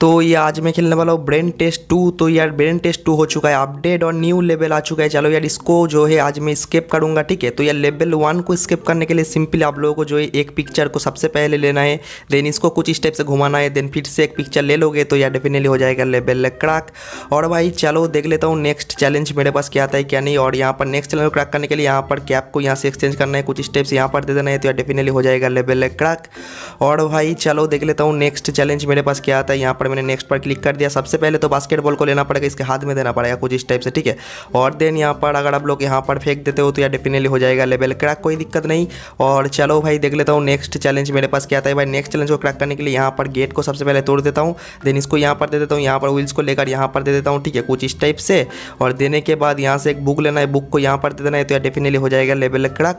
तो ये आज मैं खेलने वाला हूँ ब्रेन टेस्ट टू तो यार ब्रेन टेस्ट टू हो चुका है अपडेट और न्यू लेवल आ चुका है चलो यार इसको जो है आज मैं स्केप करूँगा ठीक है तो यार लेवल वन को स्केप करने के लिए सिंपली आप लोगों को जो है एक पिक्चर को सबसे पहले लेना है देन इसको कुछ स्टेप से घुमाना है देन फिर से एक पिक्चर ले लोगे तो यार डेफिनेटली हो जाएगा लेवल क्रैक और भाई चलो देख लेता हूँ नेक्स्ट चैलेंज मेरे पास क्या आता है क्या नहीं और यहाँ पर नेक्स्ट चैलेंज क्रैक करने के लिए यहाँ पर कैप को यहाँ से एक्सचेंज करना है कुछ स्टेप्स यहाँ पर दे देना है तो यार डेफिनेटली हो जाएगा लेवल क्रैक और भाई चलो देख लेता हूँ नेक्स्ट चैलेंज मेरे पास क्या आता है यहाँ पर मैंने नेक्स्ट पर क्लिक कर दिया सबसे पहले तो बास्केटबॉल को लेना पड़ेगा इसके हाथ में देना पड़ेगा कुछ इस टाइप से ठीक है और देन यहाँ पर अगर आप लोग यहाँ पर फेंक देते हो तो यह डेफिनेटली हो जाएगा लेवल क्रैक कोई दिक्कत नहीं और चलो भाई देख लेता हूँ नेक्स्ट चैलेंज मेरे पास क्या था भाई नेक्स्ट चैलेंज को क्रैक करने के लिए यहाँ पर गेट को सबसे पहले तोड़ देता हूँ देन इसको यहाँ पर दे देता हूँ यहाँ पर व्हील्स को लेकर यहाँ पर दे देता हूँ ठीक है कुछ इस टाइप से और देने के बाद यहाँ से एक बुक लेना है बुक को यहाँ पर दे देना है तो यह डेफिनेटली हो जाएगा लेवल क्रैक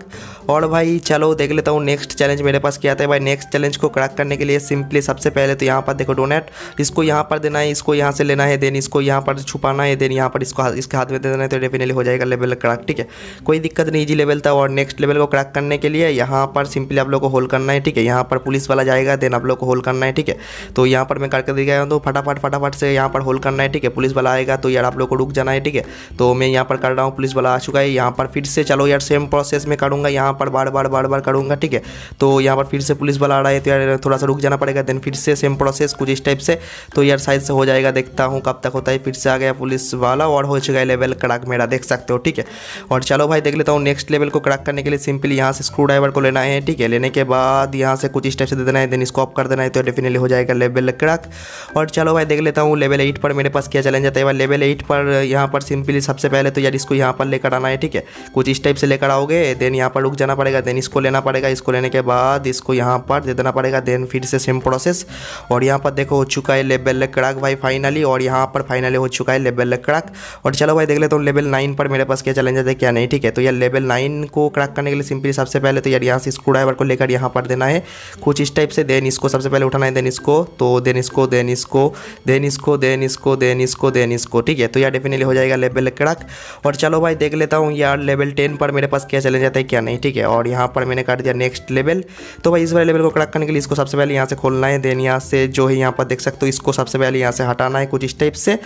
और भाई चलो देख लेता हूँ नेक्स्ट चैलेंज मेरे पास क्या था भाई नेक्स्ट चैलेंज को क्रैक करने के लिए सिंपली सबसे पहले तो यहाँ पर देखो डोनेट इसको यहाँ पर देना है इसको यहाँ से लेना है देन इसको यहाँ पर छुपाना है देन यहाँ पर इसको इसके हाथ में दे देना है तो डेफिनेटली हो जाएगा लेवल क्रैक ठीक है कोई दिक्कत नहीं जी लेवल था और नेक्स्ट लेवल को क्रैक करने के लिए यहाँ पर सिंपली आप लोग को होल्ड करना है ठीक है यहाँ पर पुलिस वाला जाएगा देन आप लोग को होल्ड करना है ठीक है तो यहाँ पर मैं करके दिखाया हूँ तो फटाफट फटाफट से यहाँ पर होल्ड करना है ठीक है पुलिस वाला आएगा तो यार आप लोग को रुक जाना है ठीक है तो मैं यहाँ पर कर रहा हूँ पुलिस वाला आ चुका है यहाँ पर फिर से चलो यार सेम प्रोसेस में करूँगा यहाँ पर बार बार बार बार करूँगा ठीक है तो यहाँ पर फिर से पुलिस वाला आ रहा है तो यार थोड़ा सा रुक जाना पड़ेगा देन फिर से सेम प्रोसेस कुछ इस टाइप से तो यार शायद से हो जाएगा देखता हूँ कब तक होता है फिर से आ गया पुलिस वाला और हो चुका है लेवल कड़क मेरा देख सकते हो ठीक है और चलो भाई देख लेता हूँ नेक्स्ट लेवल को कड़क करने के लिए सिंपली यहाँ से स्क्रू ड्राइवर को लेना है ठीक है लेने के बाद यहाँ से कुछ स्टेप्स दे देना है देन स्कॉप कर देना है तो डेफिनेटली हो जाएगा लेवल क्रैक और चलो भाई देख लेता हूँ लेवल एट पर मेरे पास क्या चैलेंज आता है लेवल एट पर यहाँ पर सिंपली सबसे पहले तो यार इसको यहाँ पर लेकर आना है ठीक है कुछ इस टाइप से लेकर आओगे देन यहाँ पर रुक जाना पड़ेगा देन इसको लेना पड़ेगा इसको लेने के बाद इसको यहाँ पर दे देना पड़ेगा देन फिर से सेम प्रोसेस और यहाँ पर देखो हो चुका है है लेवल लकड़ाक भाई फाइनली और यहाँ पर फाइनली हो चुका है लेवल लकड़ाक और चलो भाई देख लेता तो लेवल नाइन पर मेरे पास क्या चैलेंजेस है क्या नहीं ठीक है तो यार लेवल नाइन को क्रैक करने के लिए सिंपली सबसे पहले तो यार यहाँ से स्क्रू ड्राइवर को लेकर यहाँ पर देना है कुछ इस टाइप से देन इसको सबसे पहले उठाना है देन इसको तो देन इसको देन इसको देन इसको देन इसको देन इसको देन इसको ठीक है तो यार डेफिनेटली हो जाएगा लेवल लकड़ाक और चलो भाई देख लेता हूँ यार लेवल टेन पर मेरे पास क्या चैलेंज आता है क्या नहीं ठीक है और यहाँ पर मैंने काट दिया नेक्स्ट लेवल तो भाई इस वाले लेवल को क्रैक करने के लिए इसको सबसे पहले यहाँ से खोलना है देन यहाँ से जो है यहाँ पर देख सकते हो इसको सबसे पहले यहाँ से हटाना है कुछ स्टेप से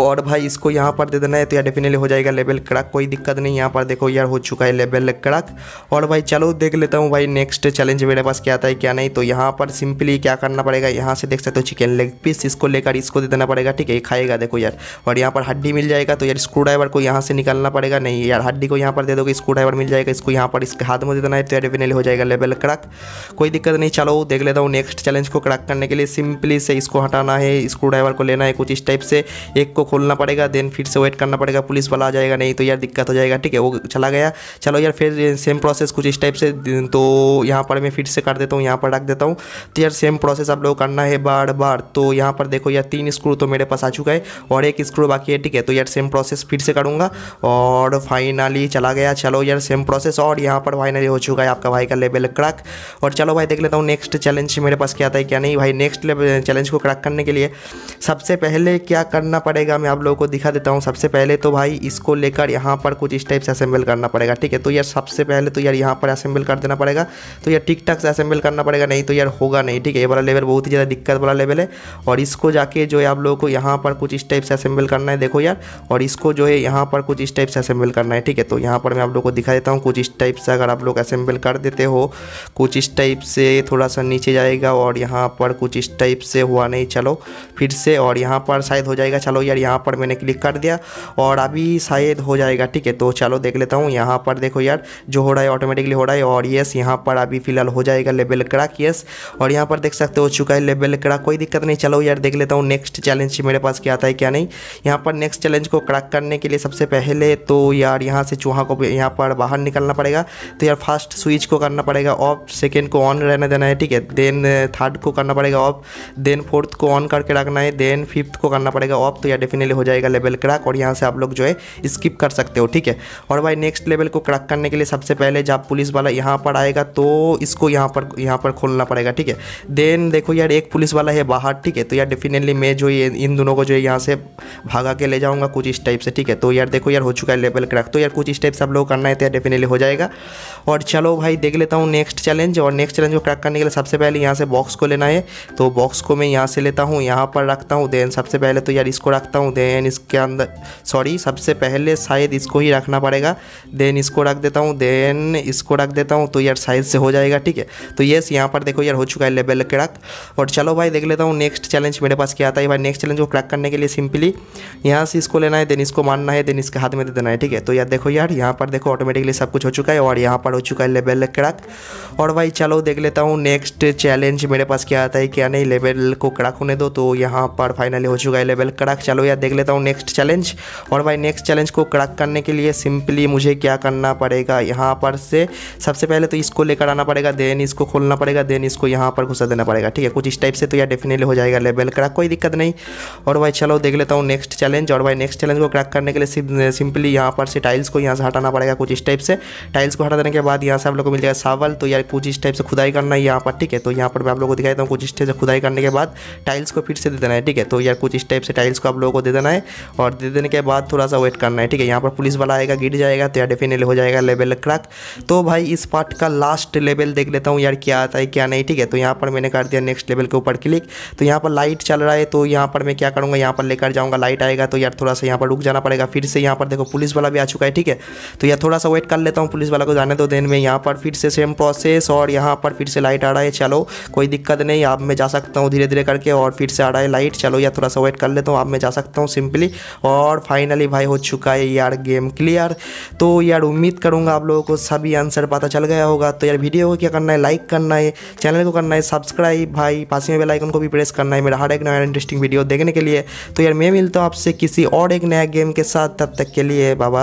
और भाई इसको यहाँ पर दे देना है तो यार डेफिनेटली हो जाएगा लेवल क्रक कोई दिक्कत नहीं यहाँ पर देखो यार हो चुका है लेवल क्रक और भाई चलो देख लेता हूँ भाई नेक्स्ट चैलेंज मेरे पास क्या आता है क्या नहीं तो यहाँ पर सिंपली क्या करना पड़ेगा यहाँ से देख सकते हो चिकन लेग पीस इसको लेकर इसको दे देना पड़ेगा ठीक है खाएगा देखो यार और यहाँ पर हड्डी मिल जाएगा तो यार स्क्रू ड्राइवर को यहाँ से निकालना पड़ेगा नहीं यार हड्डी को यहाँ पर दे दोगे स्क्रू ड्राइवर मिल जाएगा इसको यहाँ पर इसके हाथ में दे देना है तो यार डेफिनेटली हो जाएगा लेवल क्रक कोई दिक्कत नहीं चलो देख लेता हूँ नेक्स्ट चैलेंज को क्रक करने के लिए सिंपली से इसको हटाना है स्क्रू ड्राइवर को लेना है कुछ इस टाइप से एक को खोलना पड़ेगा देन फिर से वेट करना पड़ेगा पुलिस वाला आ जाएगा नहीं तो यार दिक्कत हो जाएगा ठीक है वो चला गया चलो यार फिर सेम प्रोसेस कुछ इस टाइप से तो यहाँ पर मैं फिर से कर देता हूँ यहाँ पर रख देता हूँ तो यार सेम प्रोसेस आप लोग करना है बार बार तो यहाँ पर देखो यार तीन स्क्रू तो मेरे पास आ चुका है और एक स्क्रू बाकी है ठीक है तो यार सेम प्रोसेस फिर से करूँगा और फाइनली चला गया चलो यार सेम प्रोसेस और यहाँ पर फाइनली हो चुका है आपका भाई का लेवल क्रैक और चलो भाई देख लेता हूँ नेक्स्ट चैलेंज मेरे पास क्या आता है क्या नहीं भाई नेक्स्ट चैलेंज को क्रैक करने के लिए सबसे पहले क्या करना पड़ेगा मैं आप लोगों को दिखा देता हूँ सबसे पहले तो भाई इसको लेकर यहाँ पर कुछ इस टाइप से असेंबल करना पड़ेगा ठीक है तो यार सबसे पहले तो यार यहाँ पर असेंबल कर देना पड़ेगा तो यार ठीक ठाक से असेंबल करना पड़ेगा नहीं तो यार होगा नहीं ठीक है ये वाला लेवल बहुत ही ज़्यादा दिक्कत वाला लेवल है और इसको जाके जो है आप लोगों को यहाँ पर कुछ इस टाइप से असेंबल करना है देखो यार और इसको जो है यहाँ पर कुछ इस टाइप से असेंबल करना है ठीक है तो यहाँ पर मैं आप लोग को दिखा देता हूँ कुछ इस टाइप से अगर आप लोग असेंबल कर देते हो कुछ इस टाइप से थोड़ा सा नीचे जाएगा और यहाँ पर कुछ इस टाइप से हुआ नहीं चलो फिर से और यहाँ पर शायद हो जाएगा चलो यार यहाँ पर मैंने क्लिक कर दिया और अभी शायद हो जाएगा ठीक है तो चलो देख लेता हूँ यहाँ पर देखो यार जो हो रहा है ऑटोमेटिकली हो रहा है और येस यहाँ पर अभी फिलहाल हो जाएगा लेवल क्रैक येस और यहाँ पर देख सकते हो चुका है लेवल क्रैक कोई दिक्कत नहीं चलो यार देख लेता हूँ नेक्स्ट चैलेंज मेरे पास क्या आता है क्या नहीं यहाँ पर नेक्स्ट चैलेंज को क्रैक करने के लिए सबसे पहले तो यार यहाँ से चूहा को यहाँ पर बाहर निकलना पड़ेगा तो यार फर्स्ट स्विच को करना पड़ेगा ऑफ सेकेंड को ऑन रहने देना है ठीक है देन थर्ड को करना पड़ेगा ऑफ देन फोर्थ को ऑन करके रखना है देन फिफ्थ को करना पड़ेगा ऑफ तो या डेफिनेटली हो जाएगा लेवल क्रैक और यहाँ से आप लोग जो है स्किप कर सकते हो ठीक है और भाई नेक्स्ट लेवल को क्रैक करने के लिए सबसे पहले जब पुलिस वाला यहाँ पर आएगा तो इसको यहाँ पर यहाँ पर खोलना पड़ेगा ठीक है देन देखो यार एक पुलिस वाला है बाहर ठीक है तो यार डेफिनेटली मैं जो इन दोनों को जो है यहाँ से भागा के ले जाऊँगा कुछ इस टाइप से ठीक है तो यार देखो यार हो चुका है लेवल क्रैक तो यार कुछ इस टाइप से आप लोग करना है तो यार डेफिनेटली हो जाएगा और चलो भाई देख लेता हूँ नेक्स्ट चैलेंज और नेक्स्ट चैलेंज को क्रैक करने के लिए सबसे पहले यहाँ से बॉक्स को लेना है तो बॉक्स को मैं यहाँ से लेता हूँ यहाँ पर रखता हूँ देन सबसे पहले तो यार इसको रखता हूँ देन इसके अंदर सॉरी सबसे पहले शायद इसको ही रखना पड़ेगा देन इसको रख देता हूँ देन इसको रख देता हूँ तो यार साइज से हो जाएगा ठीक है तो येस यहाँ पर देखो यार हो चुका है लेवल रख और चलो भाई देख लेता हूँ नेक्स्ट चैलेंज मेरे पास क्या आता है भाई नेक्स्ट चैलेंज को क्रैक करने के लिए सिंपली यहाँ से इसको लेना है देन इसको मारना है देन इसके हाथ में दे देना है ठीक है तो यार देखो यार यहाँ पर देखो ऑटोमेटिकली सब कुछ हो चुका है और यहाँ पर हो चुका है लेवल क्रैक और भाई चलो देख लेता हूँ नेक्स्ट चैलेंज मेरे पास क्या आता है क्या नहीं लेवल को क्रैक होने दो तो यहाँ पर फाइनली हो चुका है लेवल कड़क चलो यार देख लेता हूँ नेक्स्ट चैलेंज और भाई नेक्स्ट चैलेंज को कड़क करने के लिए सिंपली मुझे क्या करना पड़ेगा यहाँ पर से सबसे पहले तो इसको लेकर आना पड़ेगा देन इसको खोलना पड़ेगा देन इसको यहाँ पर घुसा देना पड़ेगा ठीक है कुछ इस टाइप से तो यार डेफिनेटली हो जाएगा लेवल कड़क कोई दिक्कत नहीं और भाई चलो देख लेता हूँ नेक्स्ट चैलेंज और भाई नेक्स्ट चैलेंज को क्रैक करने के लिए सिंपली यहाँ पर से टाइल्स को यहाँ से हटाना पड़ेगा कुछ इस टाइप से टाइल्स को हटा देने के बाद यहाँ से आप लोग को मिल जाएगा सावल तो यार कुछ इस टाइप से खुदाई करना है यहाँ पर ठीक है तो यहाँ पर मैं आप लोगों को दिखाई देता हूँ कुछ इस टाइप से खुदाई करने के बाद टाइल्स को फिर से दे देना है ठीक है तो यार कुछ इस टाइप से टाइल्स को आप लोगों को दे देना है और दे देने के बाद थोड़ा सा वेट करना है ठीक है यहाँ पर पुलिस वाला आएगा गिर जाएगा तो यार डेफिनेटली हो जाएगा लेवल क्रैक तो भाई इस पार्ट का लास्ट लेवल देख लेता हूँ यार क्या आता है क्या नहीं ठीक है तो यहाँ पर मैंने कर दिया नेक्स्ट लेवल के ऊपर क्लिक तो यहाँ पर लाइट चल रहा है तो यहाँ पर मैं क्या करूँगा यहाँ पर लेकर जाऊँगा लाइट आएगा तो यार थोड़ा सा यहाँ पर रुक जाना पड़ेगा फिर से यहाँ पर देखो पुलिस वाला भी आ चुका है ठीक है तो यार थोड़ा सा वेट कर लेता हूँ पुलिस वाला को जाने दो देन में यहाँ पर फिर से सेम प्रोसेस और यहाँ पर फिर से लाइट आ रहा है चलो कोई दिक्कत नहीं अब मैं जा सकता हूँ धीरे धीरे करके और और फिर से आ रहा है लाइट चलो या थोड़ा सा वेट कर लेता हूँ आप मैं जा सकता हूँ सिंपली और फाइनली भाई हो चुका है यार गेम क्लियर तो यार उम्मीद करूँगा आप लोगों को सभी आंसर पता चल गया होगा तो यार वीडियो को क्या करना है लाइक करना है चैनल को करना है सब्सक्राइब भाई पास में बेलाइकन को भी प्रेस करना है मेरा हर एक नया इंटरेस्टिंग वीडियो देखने के लिए तो यार मैं मिलता हूँ आपसे किसी और एक नया गेम के साथ तब तक के लिए बाबा